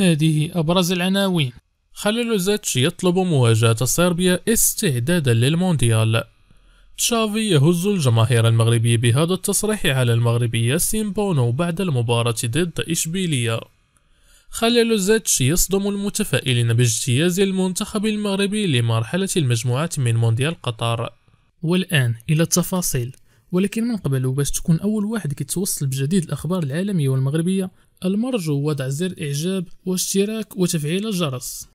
هذه أبرز العناوين خليلوزيتش يطلب مواجهة صربيا استعدادا للمونديال تشافي يهز الجماهير المغربية بهذا التصريح على المغربي ياسين بونو بعد المباراة ضد إشبيلية خليلوزيتش يصدم المتفائلين باجتياز المنتخب المغربي لمرحلة المجموعات من مونديال قطر والآن إلى التفاصيل ولكن من قبل باش تكون أول واحد كيتوصل بجديد الأخبار العالمية والمغربية المرجو وضع زر إعجاب واشتراك وتفعيل الجرس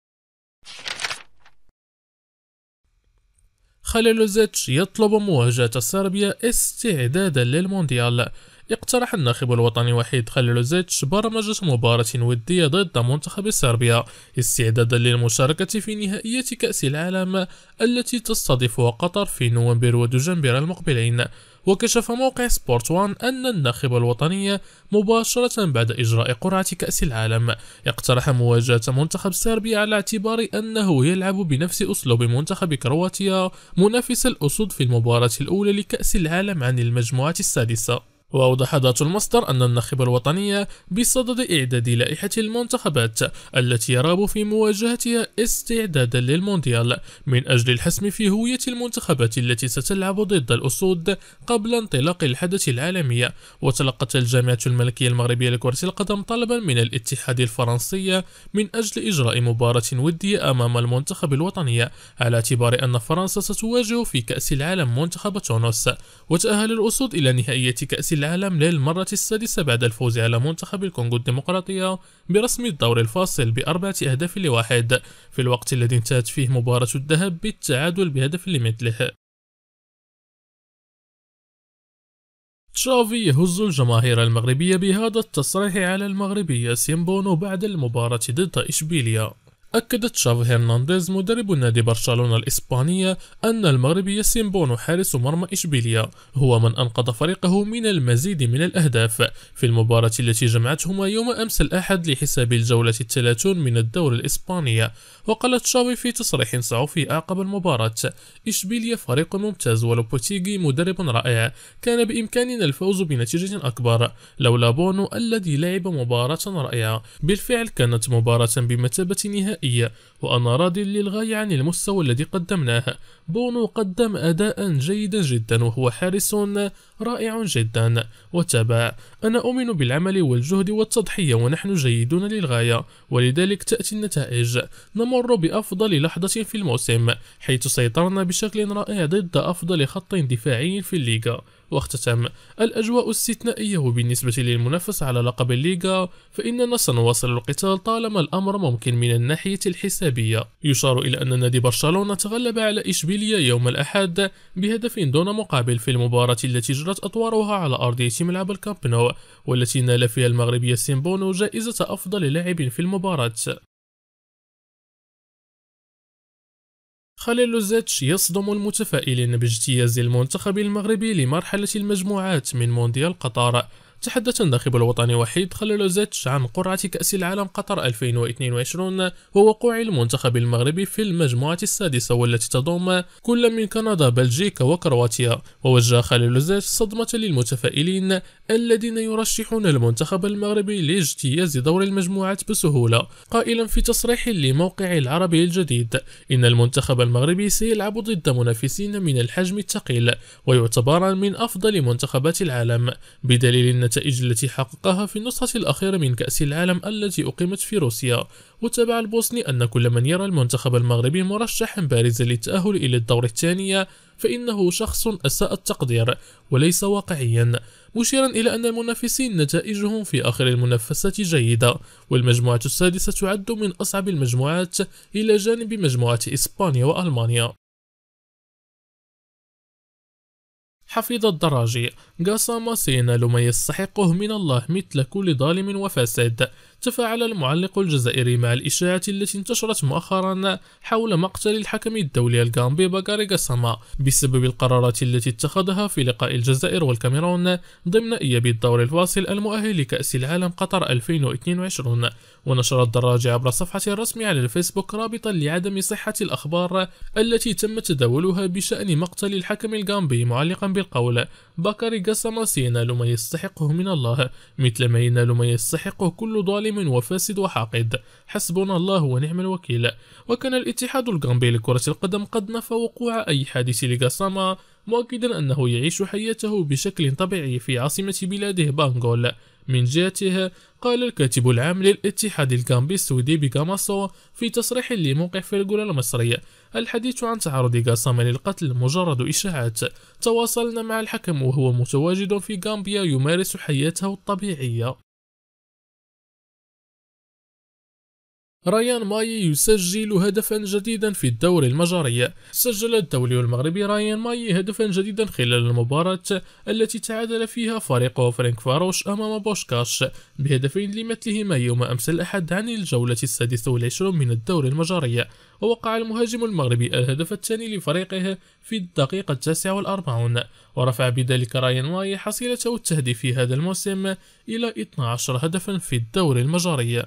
خليلوزيتش يطلب مواجهة صربيا استعدادا للمونديال اقترح الناخب الوطني وحيد زيتش برمجة مباراة ودية ضد منتخب صربيا استعدادا للمشاركة في نهائية كأس العالم التي تستضيفها قطر في نوفمبر ودجنبر المقبلين وكشف موقع سبورت وان أن الناخب الوطني مباشرة بعد إجراء قرعة كأس العالم اقترح مواجهة منتخب صربيا على اعتبار أنه يلعب بنفس أسلوب منتخب كرواتيا منافس الأسود في المباراة الأولى لكأس العالم عن المجموعة السادسة وأوضح ذات المصدر أن الناخب الوطنية بصدد إعداد لائحة المنتخبات التي يرغب في مواجهتها استعدادا للمونديال من أجل الحسم في هوية المنتخبات التي ستلعب ضد الأسود قبل انطلاق الحدث العالمي وتلقت الجامعة الملكية المغربية لكرة القدم طلبا من الاتحاد الفرنسي من أجل إجراء مباراة ودية أمام المنتخب الوطني على اعتبار أن فرنسا ستواجه في كأس العالم منتخب تونس وتأهل الأسود إلى نهائية كأس العالم للمرة السادسة بعد الفوز على منتخب الكونغو الديمقراطية برسم الدور الفاصل بأربعة أهداف لواحد في الوقت الذي انتهت فيه مباراة الذهب بالتعادل بهدف لمثله تشافي يهز الجماهير المغربية بهذا التصريح على المغربية سيمبونو بعد المباراة ضد إشبيليا أكد تشافي هرنانديز مدرب نادي برشلونة الإسبانية أن المغربي بونو حارس مرمى إشبيلية هو من أنقذ فريقه من المزيد من الأهداف في المباراة التي جمعتهما يوم أمس الأحد لحساب الجولة الثلاثون من الدوري الإسباني وقال تشافي في تصريح صحفي أعقب المباراة إشبيلية فريق ممتاز ولوبوتيغي مدرب رائع كان بإمكاننا الفوز بنتيجة أكبر لولا بونو الذي لعب مباراة رائعة بالفعل كانت مباراة بمثابة نهائية النهائية وأنا راض للغاية عن المستوى الذي قدمناه بونو قدم أداء جيدا جدا وهو حارس رائع جدا وتابع أنا أؤمن بالعمل والجهد والتضحية ونحن جيدون للغاية ولذلك تأتي النتائج نمر بأفضل لحظة في الموسم حيث سيطرنا بشكل رائع ضد أفضل خط دفاعي في الليغا واختتم الأجواء استثنائية وبالنسبة للمنافسة على لقب الليغا فإننا سنواصل القتال طالما الأمر ممكن من الناحية الحسابية يشار إلى أن نادي برشلونة تغلب على إشبيلية يوم الأحد بهدف دون مقابل في المباراة التي جرت أطوارها على أرضية ملعب الكامب نو والتي نال فيها المغربي سيمبونو جائزة أفضل لاعب في المباراة خليل لوزيتش يصدم المتفائلين باجتياز المنتخب المغربي لمرحلة المجموعات من مونديال قطر تحدث الناخب الوطني وحيد زيتش عن قرعة كأس العالم قطر 2022 ووقوع المنتخب المغربي في المجموعة السادسة والتي تضم كل من كندا بلجيكا وكرواتيا ووجه زيتش صدمة للمتفائلين الذين يرشحون المنتخب المغربي لاجتياز دور المجموعات بسهولة قائلا في تصريح لموقع العربي الجديد إن المنتخب المغربي سيلعب ضد منافسين من الحجم الثقيل ويعتبر من أفضل منتخبات العالم بدليل النتائج التي حققها في النسخة الأخيرة من كأس العالم التي أقيمت في روسيا وتابع البوسني أن كل من يرى المنتخب المغربي مرشحا بارزا للتأهل إلى الدور الثانية فإنه شخص أساء التقدير وليس واقعيا مشيرا إلى أن المنافسين نتائجهم في آخر المنافسات جيدة والمجموعة السادسة تعد من أصعب المجموعات إلى جانب مجموعة إسبانيا وألمانيا حفيظ الدراجي قسم سين لما يستحقه من الله مثل كل ظالم وفاسد تفاعل المعلق الجزائري مع الإشاعات التي انتشرت مؤخرا حول مقتل الحكم الدولي الغامبي باكاري غاساما بسبب القرارات التي اتخذها في لقاء الجزائر والكاميرون ضمن إياب الدور الواصل المؤهل لكأس العالم قطر 2022 ونشرت دراجة عبر صفحة الرسمي على الفيسبوك رابطا لعدم صحة الأخبار التي تم تداولها بشأن مقتل الحكم الغامبي معلقا بالقول باكاري غاساما سينال ما يستحقه من الله مثل ما ينال ما يستحقه كل ظالم ظالم وفاسد وحاقد حسبنا الله ونعم الوكيل وكان الاتحاد الغامبي لكرة القدم قد نفى وقوع أي حادث لغاساما مؤكدا أنه يعيش حياته بشكل طبيعي في عاصمة بلاده بانغول من جهته قال الكاتب العام للاتحاد الغامبي السويدي بيكاماسو في تصريح لموقع فيرغول المصري الحديث عن تعرض غاساما للقتل مجرد إشاعات تواصلنا مع الحكم وهو متواجد في غامبيا يمارس حياته الطبيعية رايان ماي يسجل هدفا جديدا في الدوري المجري سجل الدولي المغربي رايان ماي هدفا جديدا خلال المباراة التي تعادل فيها فريقه فرانك فاروش أمام بوشكاش بهدفين لمثلهما يوم أمس الأحد عن الجولة السادسة والعشرون من الدوري المجري ووقع المهاجم المغربي الهدف الثاني لفريقه في الدقيقة التاسعة والأربعون ورفع بذلك رايان ماي حصيلته التهديف في هذا الموسم إلى 12 هدفا في الدوري المجري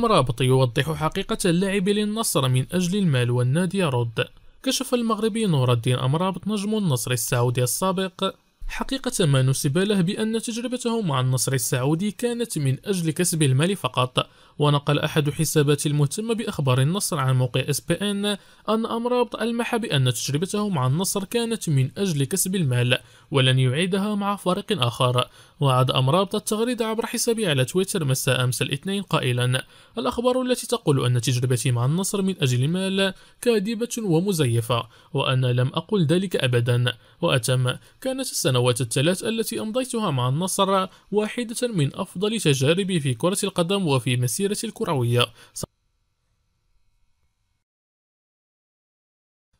رابط يوضح حقيقة اللاعب للنصر من أجل المال والنادي يرد كشف المغربي نور الدين أمرابط نجم النصر السعودي السابق حقيقة ما نسب له بأن تجربته مع النصر السعودي كانت من أجل كسب المال فقط ونقل أحد حسابات المهتمة بأخبار النصر عن موقع اس بي ان أن أمرابط ألمح بأن تجربته مع النصر كانت من أجل كسب المال ولن يعيدها مع فريق آخر وعد أمرابط التغريدة عبر حسابي على تويتر مساء أمس الاثنين قائلا الأخبار التي تقول أن تجربتي مع النصر من أجل المال كاذبة ومزيفة وأنا لم أقل ذلك أبدا وأتم كانت السنوات الثلاث التي أمضيتها مع النصر واحدة من أفضل تجاربي في كرة القدم وفي مسيرتي السيرة الكروية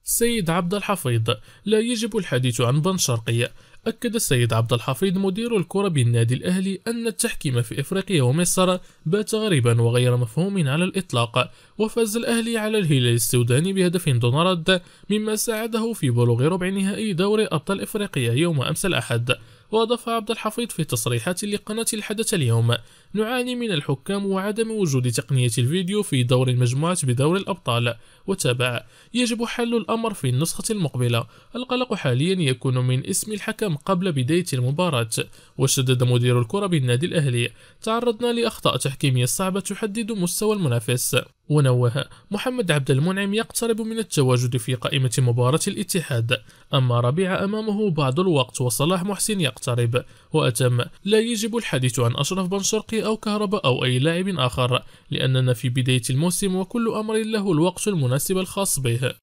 سيد عبد الحفيظ لا يجب الحديث عن بن شرقي أكد السيد عبد الحفيظ مدير الكرة بالنادي الأهلي أن التحكيم في إفريقيا ومصر بات غريبا وغير مفهوم على الإطلاق وفاز الأهلي على الهلال السوداني بهدف دون رد مما ساعده في بلوغ ربع نهائي دوري أبطال إفريقيا يوم أمس الأحد وأضاف عبد الحفيظ في تصريحات لقناة الحدث اليوم نعاني من الحكام وعدم وجود تقنية الفيديو في دور المجموعات بدور الأبطال وتابع يجب حل الأمر في النسخة المقبلة القلق حاليا يكون من اسم الحكم الحكم قبل بداية المباراة وشدد مدير الكرة بالنادي الأهلي تعرضنا لأخطاء تحكيمية صعبة تحدد مستوى المنافس ونوه محمد عبد المنعم يقترب من التواجد في قائمة مباراة الاتحاد أما ربيع أمامه بعض الوقت وصلاح محسن يقترب وأتم لا يجب الحديث عن أشرف بن شرقي أو كهرباء أو أي لاعب آخر لأننا في بداية الموسم وكل أمر له الوقت المناسب الخاص به